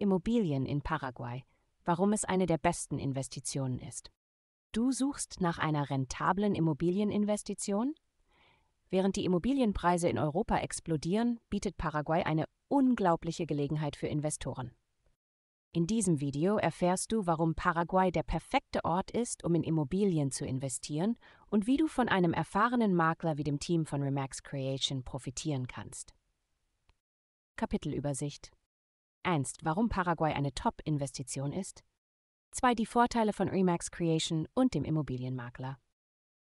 Immobilien in Paraguay, warum es eine der besten Investitionen ist. Du suchst nach einer rentablen Immobilieninvestition? Während die Immobilienpreise in Europa explodieren, bietet Paraguay eine unglaubliche Gelegenheit für Investoren. In diesem Video erfährst du, warum Paraguay der perfekte Ort ist, um in Immobilien zu investieren und wie du von einem erfahrenen Makler wie dem Team von Remax Creation profitieren kannst. Kapitelübersicht 1. Warum Paraguay eine Top-Investition ist. 2. Die Vorteile von Remax Creation und dem Immobilienmakler.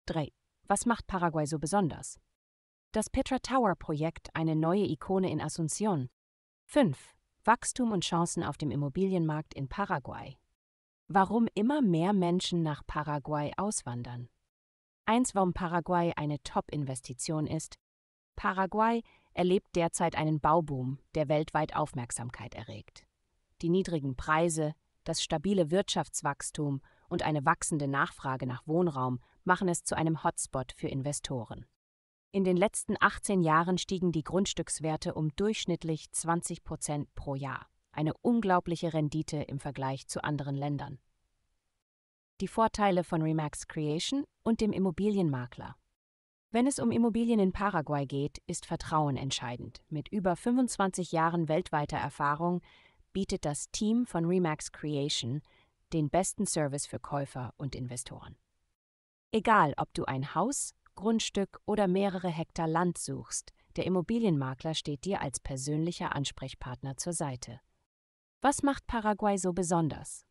3. Was macht Paraguay so besonders? Das Petra Tower Projekt, eine neue Ikone in Asunción. 5. Wachstum und Chancen auf dem Immobilienmarkt in Paraguay. Warum immer mehr Menschen nach Paraguay auswandern. 1. Warum Paraguay eine Top-Investition ist. Paraguay erlebt derzeit einen Bauboom, der weltweit Aufmerksamkeit erregt. Die niedrigen Preise, das stabile Wirtschaftswachstum und eine wachsende Nachfrage nach Wohnraum machen es zu einem Hotspot für Investoren. In den letzten 18 Jahren stiegen die Grundstückswerte um durchschnittlich 20 Prozent pro Jahr, eine unglaubliche Rendite im Vergleich zu anderen Ländern. Die Vorteile von Remax Creation und dem Immobilienmakler. Wenn es um Immobilien in Paraguay geht, ist Vertrauen entscheidend. Mit über 25 Jahren weltweiter Erfahrung bietet das Team von Remax Creation den besten Service für Käufer und Investoren. Egal, ob du ein Haus, Grundstück oder mehrere Hektar Land suchst, der Immobilienmakler steht dir als persönlicher Ansprechpartner zur Seite. Was macht Paraguay so besonders?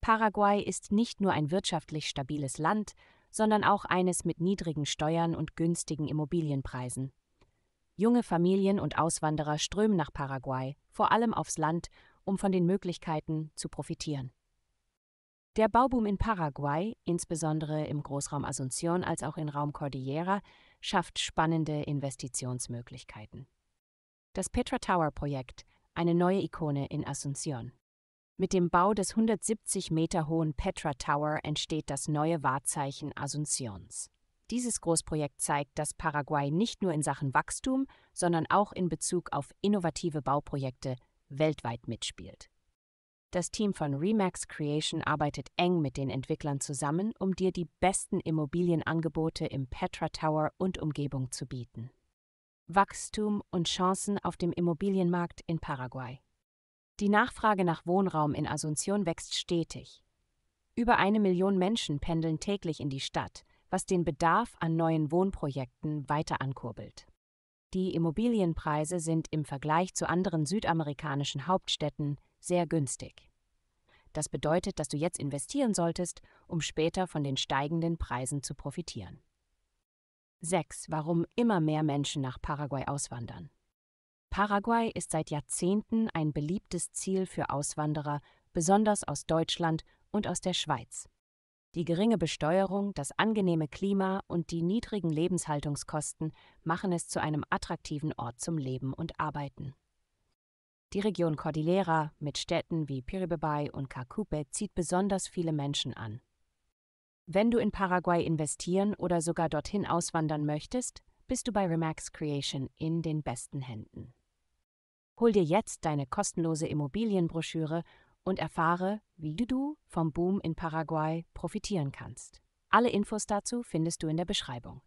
Paraguay ist nicht nur ein wirtschaftlich stabiles Land, sondern auch eines mit niedrigen Steuern und günstigen Immobilienpreisen. Junge Familien und Auswanderer strömen nach Paraguay, vor allem aufs Land, um von den Möglichkeiten zu profitieren. Der Bauboom in Paraguay, insbesondere im Großraum Asunción als auch im Raum Cordillera, schafft spannende Investitionsmöglichkeiten. Das Petra Tower Projekt, eine neue Ikone in Asunción. Mit dem Bau des 170 Meter hohen Petra Tower entsteht das neue Wahrzeichen Asuncions. Dieses Großprojekt zeigt, dass Paraguay nicht nur in Sachen Wachstum, sondern auch in Bezug auf innovative Bauprojekte weltweit mitspielt. Das Team von Remax Creation arbeitet eng mit den Entwicklern zusammen, um dir die besten Immobilienangebote im Petra Tower und Umgebung zu bieten. Wachstum und Chancen auf dem Immobilienmarkt in Paraguay. Die Nachfrage nach Wohnraum in Asunción wächst stetig. Über eine Million Menschen pendeln täglich in die Stadt, was den Bedarf an neuen Wohnprojekten weiter ankurbelt. Die Immobilienpreise sind im Vergleich zu anderen südamerikanischen Hauptstädten sehr günstig. Das bedeutet, dass du jetzt investieren solltest, um später von den steigenden Preisen zu profitieren. 6. Warum immer mehr Menschen nach Paraguay auswandern. Paraguay ist seit Jahrzehnten ein beliebtes Ziel für Auswanderer, besonders aus Deutschland und aus der Schweiz. Die geringe Besteuerung, das angenehme Klima und die niedrigen Lebenshaltungskosten machen es zu einem attraktiven Ort zum Leben und Arbeiten. Die Region Cordillera mit Städten wie Piribebay und Cacupe zieht besonders viele Menschen an. Wenn du in Paraguay investieren oder sogar dorthin auswandern möchtest, bist du bei Remax Creation in den besten Händen. Hol dir jetzt deine kostenlose Immobilienbroschüre und erfahre, wie du vom Boom in Paraguay profitieren kannst. Alle Infos dazu findest du in der Beschreibung.